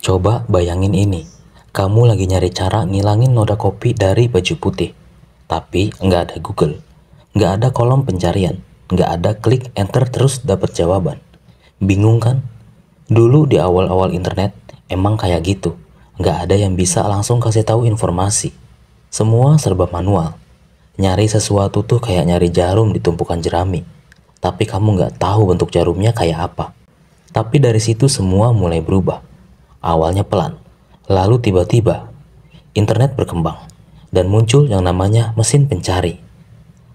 Coba bayangin ini, kamu lagi nyari cara ngilangin noda kopi dari baju putih, tapi nggak ada Google, nggak ada kolom pencarian, nggak ada klik enter terus dapat jawaban. Bingung kan? Dulu di awal-awal internet emang kayak gitu, nggak ada yang bisa langsung kasih tahu informasi. Semua serba manual. Nyari sesuatu tuh kayak nyari jarum di tumpukan jerami, tapi kamu nggak tahu bentuk jarumnya kayak apa. Tapi dari situ semua mulai berubah Awalnya pelan, lalu tiba-tiba internet berkembang dan muncul yang namanya mesin pencari.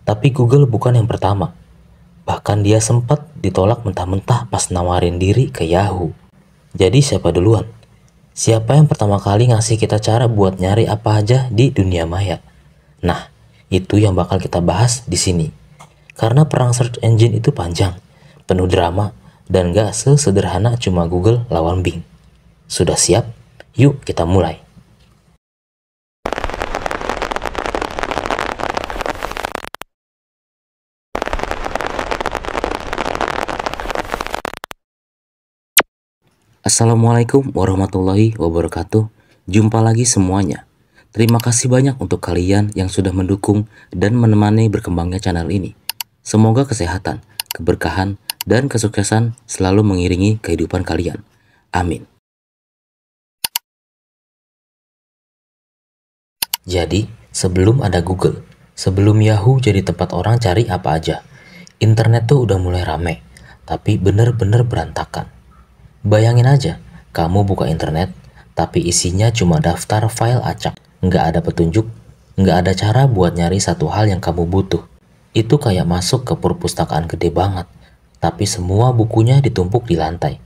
Tapi Google bukan yang pertama. Bahkan dia sempat ditolak mentah-mentah pas nawarin diri ke Yahoo. Jadi siapa duluan? Siapa yang pertama kali ngasih kita cara buat nyari apa aja di dunia maya? Nah, itu yang bakal kita bahas di sini. Karena perang search engine itu panjang, penuh drama, dan gak sesederhana cuma Google lawan Bing. Sudah siap? Yuk kita mulai. Assalamualaikum warahmatullahi wabarakatuh. Jumpa lagi semuanya. Terima kasih banyak untuk kalian yang sudah mendukung dan menemani berkembangnya channel ini. Semoga kesehatan, keberkahan, dan kesuksesan selalu mengiringi kehidupan kalian. Amin. Jadi, sebelum ada Google, sebelum Yahoo jadi tempat orang cari apa aja, internet tuh udah mulai rame, tapi bener-bener berantakan. Bayangin aja, kamu buka internet, tapi isinya cuma daftar file acak, nggak ada petunjuk, nggak ada cara buat nyari satu hal yang kamu butuh. Itu kayak masuk ke perpustakaan gede banget, tapi semua bukunya ditumpuk di lantai.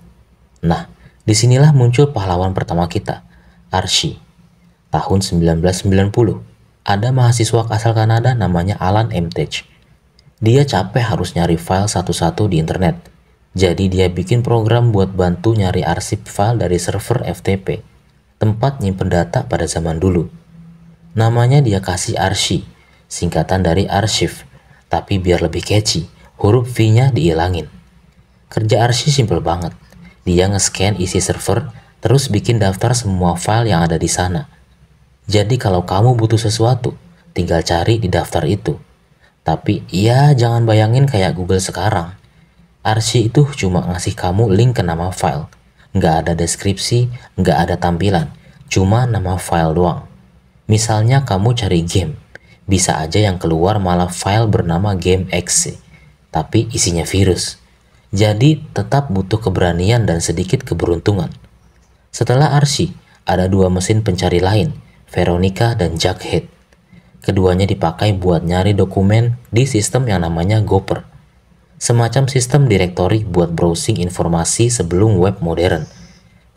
Nah, disinilah muncul pahlawan pertama kita, Archie tahun 1990, ada mahasiswa asal Kanada namanya Alan M. Mtech. Dia capek harus nyari file satu-satu di internet. Jadi dia bikin program buat bantu nyari arsip file dari server FTP, tempat nyimpen data pada zaman dulu. Namanya dia kasih Arsi, singkatan dari arsip, tapi biar lebih catchy, huruf V-nya diilangin. Kerja Arsi simple banget. Dia nge-scan isi server, terus bikin daftar semua file yang ada di sana – jadi kalau kamu butuh sesuatu, tinggal cari di daftar itu. Tapi ya jangan bayangin kayak Google sekarang. Arsi itu cuma ngasih kamu link ke nama file. Nggak ada deskripsi, nggak ada tampilan. Cuma nama file doang. Misalnya kamu cari game, bisa aja yang keluar malah file bernama game exe, tapi isinya virus. Jadi tetap butuh keberanian dan sedikit keberuntungan. Setelah Arsi, ada dua mesin pencari lain Veronica dan Jack Keduanya dipakai buat nyari dokumen di sistem yang namanya Gopher, semacam sistem direktori buat browsing informasi sebelum web modern.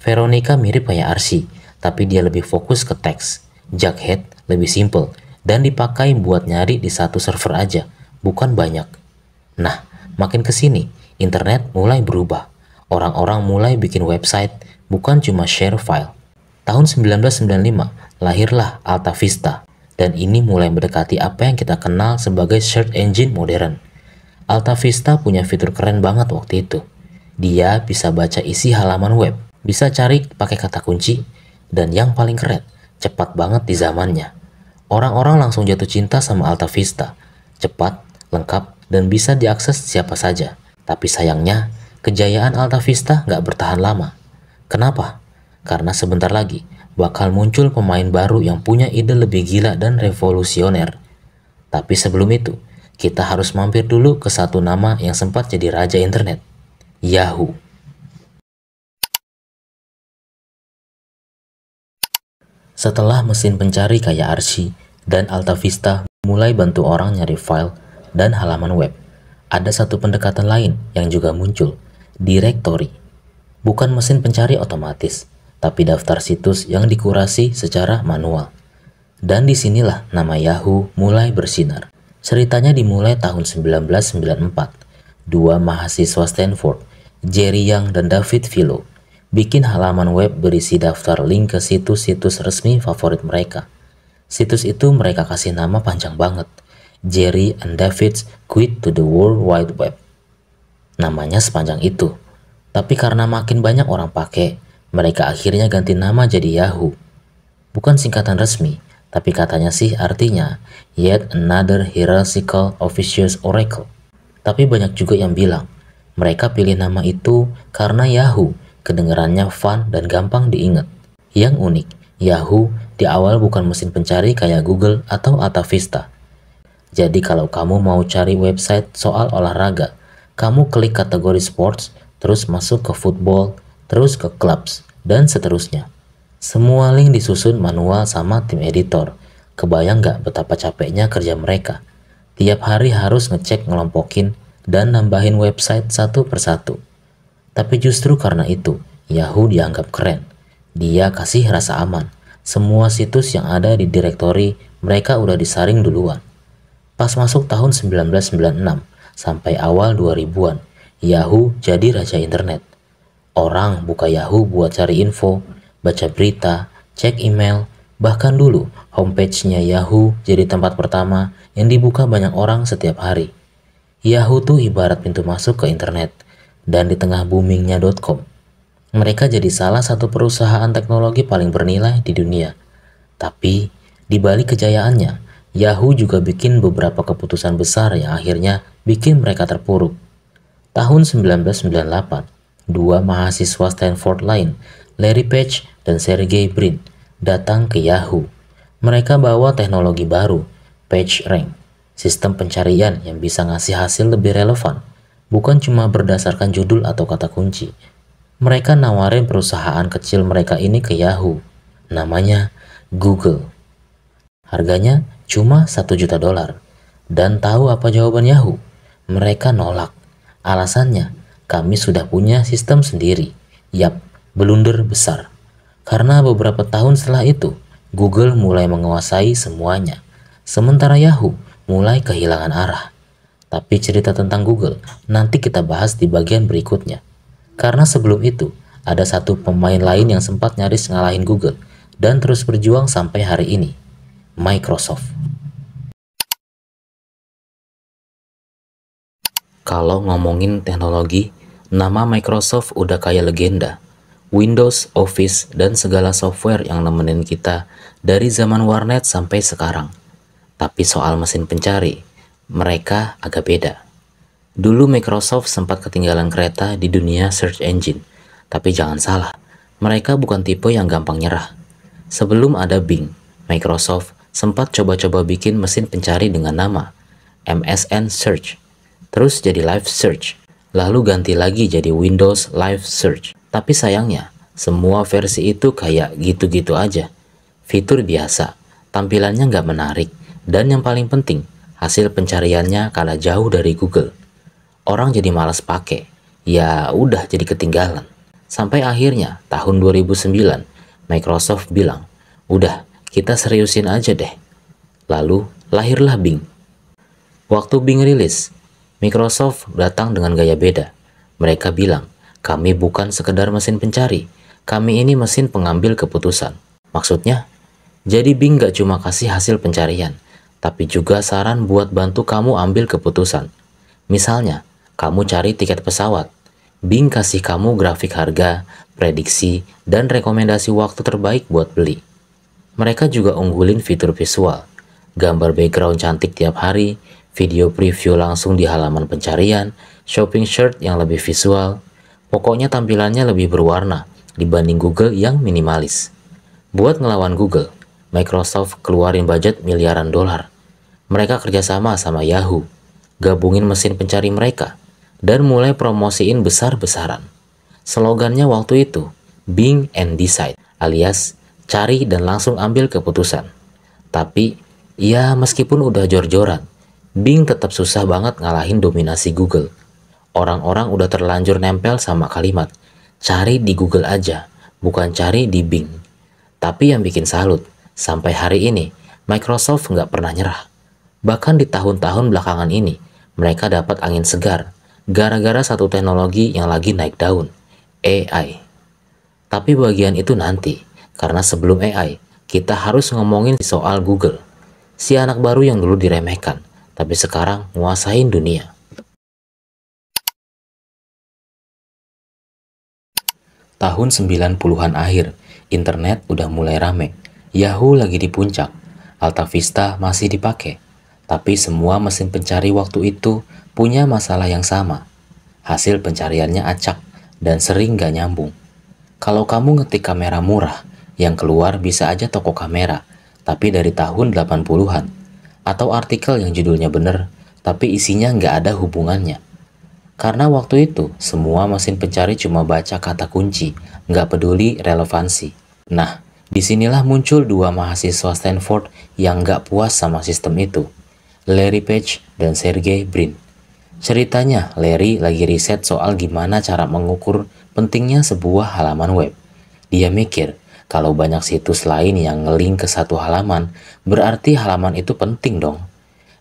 Veronica mirip kayak RC, tapi dia lebih fokus ke teks. Jack lebih simple dan dipakai buat nyari di satu server aja, bukan banyak. Nah, makin ke sini, internet mulai berubah. Orang-orang mulai bikin website, bukan cuma share file. Tahun 1995, lahirlah Alta Vista, dan ini mulai mendekati apa yang kita kenal sebagai search engine modern. Alta Vista punya fitur keren banget waktu itu. Dia bisa baca isi halaman web, bisa cari pakai kata kunci, dan yang paling keren, cepat banget di zamannya. Orang-orang langsung jatuh cinta sama Alta Vista. Cepat, lengkap, dan bisa diakses siapa saja. Tapi sayangnya, kejayaan Alta Vista nggak bertahan lama. Kenapa? karena sebentar lagi bakal muncul pemain baru yang punya ide lebih gila dan revolusioner. Tapi sebelum itu, kita harus mampir dulu ke satu nama yang sempat jadi raja internet, Yahoo. Setelah mesin pencari kayak Archie dan AltaVista mulai bantu orang nyari file dan halaman web, ada satu pendekatan lain yang juga muncul, directory. Bukan mesin pencari otomatis, tapi daftar situs yang dikurasi secara manual. Dan disinilah nama Yahoo mulai bersinar. Ceritanya dimulai tahun 1994. Dua mahasiswa Stanford, Jerry Yang dan David Filo, bikin halaman web berisi daftar link ke situs-situs resmi favorit mereka. Situs itu mereka kasih nama panjang banget, Jerry and David's Guide to the World Wide Web. Namanya sepanjang itu. Tapi karena makin banyak orang pakai, mereka akhirnya ganti nama jadi Yahoo. Bukan singkatan resmi, tapi katanya sih artinya Yet Another Hierarchical Officious Oracle. Tapi banyak juga yang bilang, mereka pilih nama itu karena Yahoo kedengarannya fun dan gampang diingat. Yang unik, Yahoo di awal bukan mesin pencari kayak Google atau Atavista. Jadi kalau kamu mau cari website soal olahraga, kamu klik kategori sports, terus masuk ke football, terus ke clubs, dan seterusnya. Semua link disusun manual sama tim editor. Kebayang nggak betapa capeknya kerja mereka? Tiap hari harus ngecek ngelompokin dan nambahin website satu persatu. Tapi justru karena itu, Yahoo dianggap keren. Dia kasih rasa aman. Semua situs yang ada di direktori mereka udah disaring duluan. Pas masuk tahun 1996 sampai awal 2000-an, Yahoo jadi raja internet. Orang buka Yahoo buat cari info, baca berita, cek email, bahkan dulu homepage-nya Yahoo jadi tempat pertama yang dibuka banyak orang setiap hari. Yahoo tuh ibarat pintu masuk ke internet, dan di tengah boomingnya .com, mereka jadi salah satu perusahaan teknologi paling bernilai di dunia. Tapi, di balik kejayaannya, Yahoo juga bikin beberapa keputusan besar yang akhirnya bikin mereka terpuruk. Tahun 1998, Dua mahasiswa Stanford lain, Larry Page dan Sergey Brin, datang ke Yahoo. Mereka bawa teknologi baru, PageRank, sistem pencarian yang bisa ngasih hasil lebih relevan, bukan cuma berdasarkan judul atau kata kunci. Mereka nawarin perusahaan kecil mereka ini ke Yahoo. Namanya Google. Harganya cuma 1 juta dolar. Dan tahu apa jawaban Yahoo? Mereka nolak. Alasannya, kami sudah punya sistem sendiri. Yap, blunder besar. Karena beberapa tahun setelah itu, Google mulai menguasai semuanya. Sementara Yahoo mulai kehilangan arah. Tapi cerita tentang Google nanti kita bahas di bagian berikutnya. Karena sebelum itu, ada satu pemain lain yang sempat nyaris ngalahin Google dan terus berjuang sampai hari ini, Microsoft. Kalau ngomongin teknologi, Nama Microsoft udah kayak legenda. Windows, Office, dan segala software yang nemenin kita dari zaman warnet sampai sekarang. Tapi soal mesin pencari, mereka agak beda. Dulu Microsoft sempat ketinggalan kereta di dunia search engine. Tapi jangan salah, mereka bukan tipe yang gampang nyerah. Sebelum ada Bing, Microsoft sempat coba-coba bikin mesin pencari dengan nama MSN Search, terus jadi Live Search, lalu ganti lagi jadi Windows Live Search. Tapi sayangnya, semua versi itu kayak gitu-gitu aja. Fitur biasa, tampilannya nggak menarik, dan yang paling penting, hasil pencariannya kalah jauh dari Google. Orang jadi malas pakai, ya udah jadi ketinggalan. Sampai akhirnya tahun 2009, Microsoft bilang, udah kita seriusin aja deh. Lalu lahirlah Bing. Waktu Bing rilis, Microsoft datang dengan gaya beda. Mereka bilang, kami bukan sekedar mesin pencari, kami ini mesin pengambil keputusan. Maksudnya, jadi Bing gak cuma kasih hasil pencarian, tapi juga saran buat bantu kamu ambil keputusan. Misalnya, kamu cari tiket pesawat, Bing kasih kamu grafik harga, prediksi, dan rekomendasi waktu terbaik buat beli. Mereka juga unggulin fitur visual, gambar background cantik tiap hari, video preview langsung di halaman pencarian, shopping shirt yang lebih visual. Pokoknya tampilannya lebih berwarna dibanding Google yang minimalis. Buat ngelawan Google, Microsoft keluarin budget miliaran dolar. Mereka kerjasama sama Yahoo, gabungin mesin pencari mereka, dan mulai promosiin besar-besaran. Slogannya waktu itu, Bing and Decide, alias cari dan langsung ambil keputusan. Tapi, ya meskipun udah jor-joran, Bing tetap susah banget ngalahin dominasi Google. Orang-orang udah terlanjur nempel sama kalimat, cari di Google aja, bukan cari di Bing. Tapi yang bikin salut, sampai hari ini, Microsoft nggak pernah nyerah. Bahkan di tahun-tahun belakangan ini, mereka dapat angin segar, gara-gara satu teknologi yang lagi naik daun, AI. Tapi bagian itu nanti, karena sebelum AI, kita harus ngomongin soal Google. Si anak baru yang dulu diremehkan, tapi sekarang menguasai dunia. Tahun 90-an akhir, internet udah mulai rame. Yahoo lagi di puncak, Alta Vista masih dipakai. Tapi semua mesin pencari waktu itu punya masalah yang sama. Hasil pencariannya acak dan sering gak nyambung. Kalau kamu ngetik kamera murah, yang keluar bisa aja toko kamera, tapi dari tahun 80-an atau artikel yang judulnya benar, tapi isinya nggak ada hubungannya. Karena waktu itu, semua mesin pencari cuma baca kata kunci, nggak peduli relevansi. Nah, disinilah muncul dua mahasiswa Stanford yang nggak puas sama sistem itu, Larry Page dan Sergey Brin. Ceritanya, Larry lagi riset soal gimana cara mengukur pentingnya sebuah halaman web. Dia mikir, kalau banyak situs lain yang ngelink ke satu halaman, berarti halaman itu penting dong.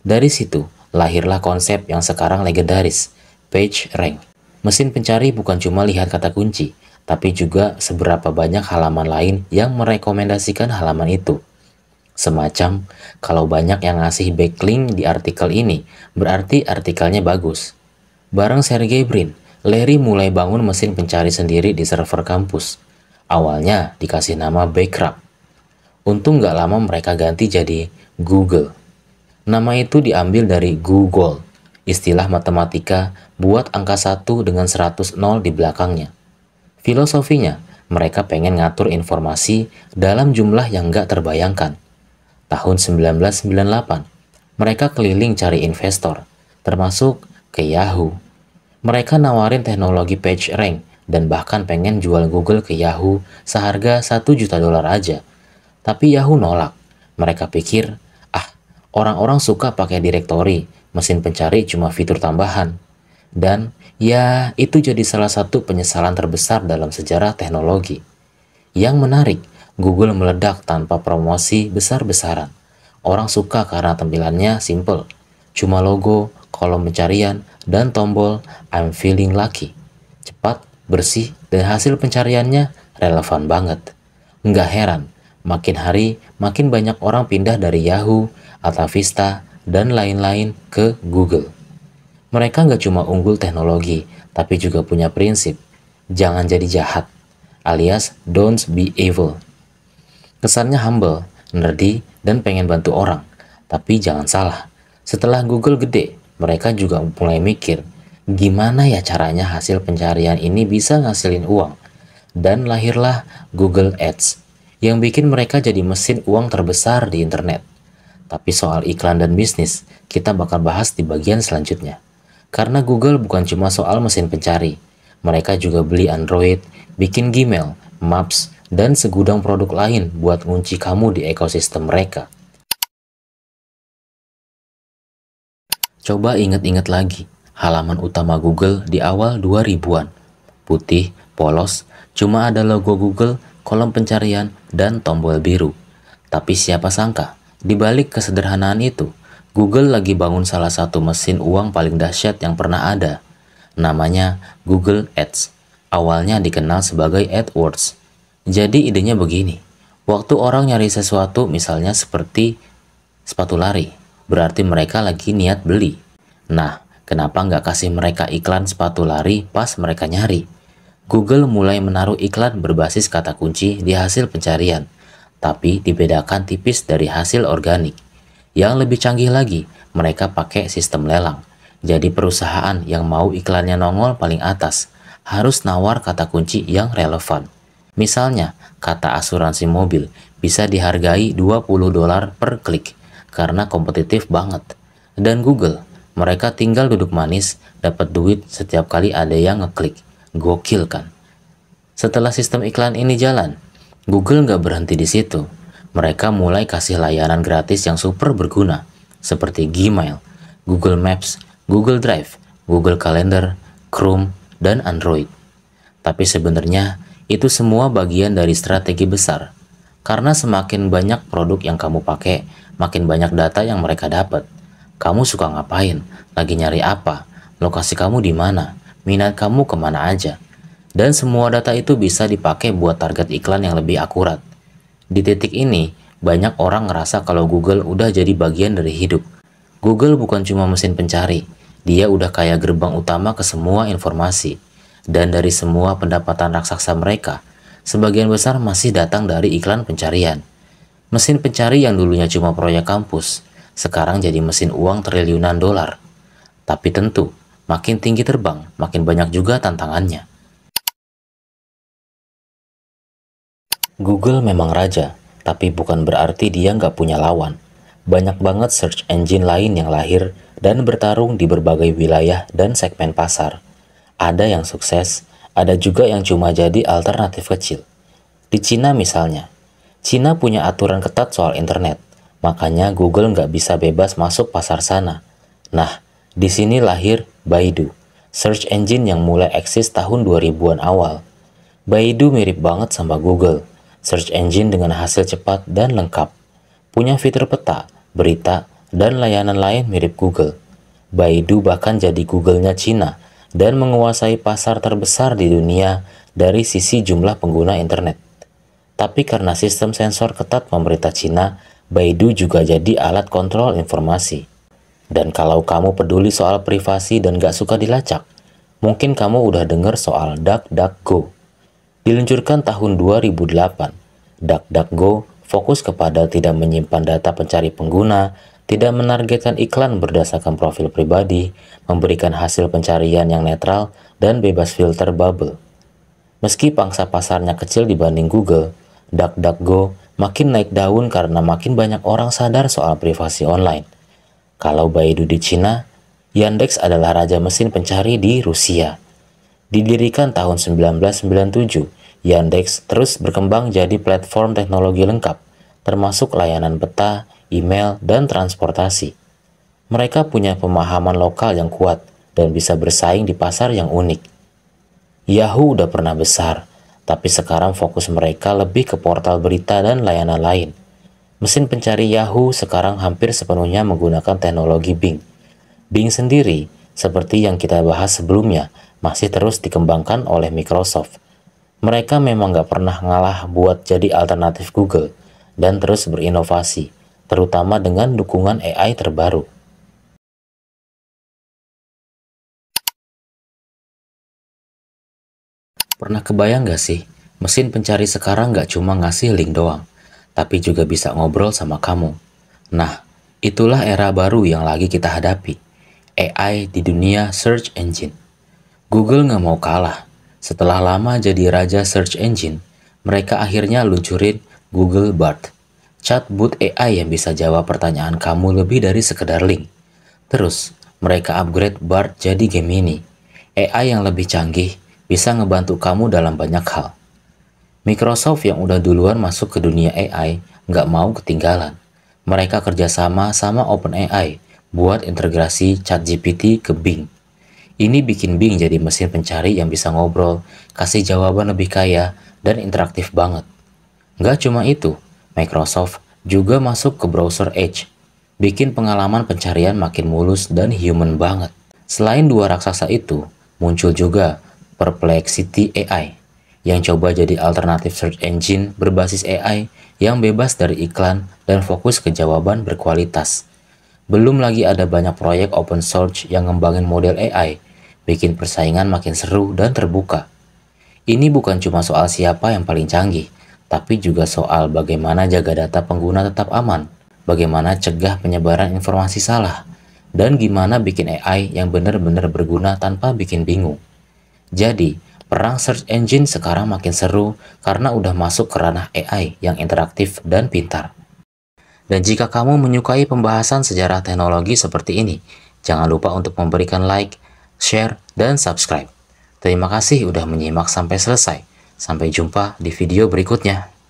Dari situ, lahirlah konsep yang sekarang legendaris, page rank. Mesin pencari bukan cuma lihat kata kunci, tapi juga seberapa banyak halaman lain yang merekomendasikan halaman itu. Semacam, kalau banyak yang ngasih backlink di artikel ini, berarti artikelnya bagus. Bareng Sergey Brin, Larry mulai bangun mesin pencari sendiri di server kampus. Awalnya dikasih nama Backrub. Untung nggak lama mereka ganti jadi Google. Nama itu diambil dari Google, istilah matematika buat angka 1 dengan 100 nol di belakangnya. Filosofinya, mereka pengen ngatur informasi dalam jumlah yang nggak terbayangkan. Tahun 1998, mereka keliling cari investor, termasuk ke Yahoo. Mereka nawarin teknologi PageRank dan bahkan pengen jual Google ke Yahoo seharga 1 juta dolar aja. Tapi Yahoo nolak. Mereka pikir, ah, orang-orang suka pakai direktori, mesin pencari cuma fitur tambahan. Dan ya, itu jadi salah satu penyesalan terbesar dalam sejarah teknologi. Yang menarik, Google meledak tanpa promosi besar-besaran. Orang suka karena tampilannya simple. Cuma logo, kolom pencarian, dan tombol I'm feeling lucky. Cepat bersih, dan hasil pencariannya relevan banget. Nggak heran, makin hari makin banyak orang pindah dari Yahoo, Atavista, dan lain-lain ke Google. Mereka nggak cuma unggul teknologi, tapi juga punya prinsip. Jangan jadi jahat, alias don't be evil. Kesannya humble, nerdy, dan pengen bantu orang. Tapi jangan salah, setelah Google gede, mereka juga mulai mikir gimana ya caranya hasil pencarian ini bisa ngasilin uang. Dan lahirlah Google Ads yang bikin mereka jadi mesin uang terbesar di internet. Tapi soal iklan dan bisnis, kita bakal bahas di bagian selanjutnya. Karena Google bukan cuma soal mesin pencari, mereka juga beli Android, bikin Gmail, Maps, dan segudang produk lain buat ngunci kamu di ekosistem mereka. Coba ingat-ingat lagi, halaman utama Google di awal 2000-an. Putih, polos, cuma ada logo Google, kolom pencarian, dan tombol biru. Tapi siapa sangka, di balik kesederhanaan itu, Google lagi bangun salah satu mesin uang paling dahsyat yang pernah ada. Namanya Google Ads. Awalnya dikenal sebagai AdWords. Jadi idenya begini. Waktu orang nyari sesuatu misalnya seperti sepatu lari, berarti mereka lagi niat beli. Nah, Kenapa nggak kasih mereka iklan sepatu lari pas mereka nyari? Google mulai menaruh iklan berbasis kata kunci di hasil pencarian, tapi dibedakan tipis dari hasil organik. Yang lebih canggih lagi, mereka pakai sistem lelang. Jadi perusahaan yang mau iklannya nongol paling atas, harus nawar kata kunci yang relevan. Misalnya, kata asuransi mobil bisa dihargai 20 dolar per klik, karena kompetitif banget. Dan Google mereka tinggal duduk manis, dapat duit setiap kali ada yang ngeklik. Gokil kan? Setelah sistem iklan ini jalan, Google nggak berhenti di situ. Mereka mulai kasih layanan gratis yang super berguna, seperti Gmail, Google Maps, Google Drive, Google Calendar, Chrome, dan Android. Tapi sebenarnya, itu semua bagian dari strategi besar. Karena semakin banyak produk yang kamu pakai, makin banyak data yang mereka dapat. Kamu suka ngapain? Lagi nyari apa? Lokasi kamu di mana? Minat kamu kemana aja? Dan semua data itu bisa dipakai buat target iklan yang lebih akurat. Di titik ini, banyak orang ngerasa kalau Google udah jadi bagian dari hidup. Google bukan cuma mesin pencari, dia udah kayak gerbang utama ke semua informasi. Dan dari semua pendapatan raksasa mereka, sebagian besar masih datang dari iklan pencarian. Mesin pencari yang dulunya cuma proyek kampus, sekarang jadi mesin uang triliunan dolar. Tapi tentu, makin tinggi terbang, makin banyak juga tantangannya. Google memang raja, tapi bukan berarti dia nggak punya lawan. Banyak banget search engine lain yang lahir dan bertarung di berbagai wilayah dan segmen pasar. Ada yang sukses, ada juga yang cuma jadi alternatif kecil. Di Cina misalnya, Cina punya aturan ketat soal internet, Makanya Google nggak bisa bebas masuk pasar sana. Nah, di sini lahir Baidu, search engine yang mulai eksis tahun 2000-an awal. Baidu mirip banget sama Google, search engine dengan hasil cepat dan lengkap. Punya fitur peta, berita, dan layanan lain mirip Google. Baidu bahkan jadi Google-nya Cina dan menguasai pasar terbesar di dunia dari sisi jumlah pengguna internet. Tapi karena sistem sensor ketat pemerintah Cina, Baidu juga jadi alat kontrol informasi. Dan kalau kamu peduli soal privasi dan gak suka dilacak, mungkin kamu udah dengar soal DuckDuckGo. Diluncurkan tahun 2008, DuckDuckGo fokus kepada tidak menyimpan data pencari pengguna, tidak menargetkan iklan berdasarkan profil pribadi, memberikan hasil pencarian yang netral, dan bebas filter bubble. Meski pangsa pasarnya kecil dibanding Google, DuckDuckGo makin naik daun karena makin banyak orang sadar soal privasi online. Kalau Baidu di Cina, Yandex adalah raja mesin pencari di Rusia. Didirikan tahun 1997, Yandex terus berkembang jadi platform teknologi lengkap, termasuk layanan peta, email, dan transportasi. Mereka punya pemahaman lokal yang kuat dan bisa bersaing di pasar yang unik. Yahoo udah pernah besar, tapi sekarang fokus mereka lebih ke portal berita dan layanan lain. Mesin pencari Yahoo sekarang hampir sepenuhnya menggunakan teknologi Bing. Bing sendiri, seperti yang kita bahas sebelumnya, masih terus dikembangkan oleh Microsoft. Mereka memang gak pernah ngalah buat jadi alternatif Google dan terus berinovasi, terutama dengan dukungan AI terbaru. Pernah kebayang gak sih, mesin pencari sekarang gak cuma ngasih link doang, tapi juga bisa ngobrol sama kamu. Nah, itulah era baru yang lagi kita hadapi. AI di dunia search engine. Google gak mau kalah. Setelah lama jadi raja search engine, mereka akhirnya luncurin Google Bard. Chatbot AI yang bisa jawab pertanyaan kamu lebih dari sekedar link. Terus, mereka upgrade Bard jadi game ini, AI yang lebih canggih bisa ngebantu kamu dalam banyak hal. Microsoft yang udah duluan masuk ke dunia AI nggak mau ketinggalan. Mereka kerjasama sama OpenAI buat integrasi ChatGPT ke Bing. Ini bikin Bing jadi mesin pencari yang bisa ngobrol, kasih jawaban lebih kaya, dan interaktif banget. Nggak cuma itu, Microsoft juga masuk ke browser Edge, bikin pengalaman pencarian makin mulus dan human banget. Selain dua raksasa itu, muncul juga Perplexity AI yang coba jadi alternatif search engine berbasis AI yang bebas dari iklan dan fokus ke jawaban berkualitas. Belum lagi ada banyak proyek open source yang ngembangin model AI, bikin persaingan makin seru dan terbuka. Ini bukan cuma soal siapa yang paling canggih, tapi juga soal bagaimana jaga data pengguna tetap aman, bagaimana cegah penyebaran informasi salah, dan gimana bikin AI yang benar-benar berguna tanpa bikin bingung. Jadi, perang search engine sekarang makin seru karena udah masuk ke ranah AI yang interaktif dan pintar. Dan jika kamu menyukai pembahasan sejarah teknologi seperti ini, jangan lupa untuk memberikan like, share, dan subscribe. Terima kasih udah menyimak sampai selesai. Sampai jumpa di video berikutnya.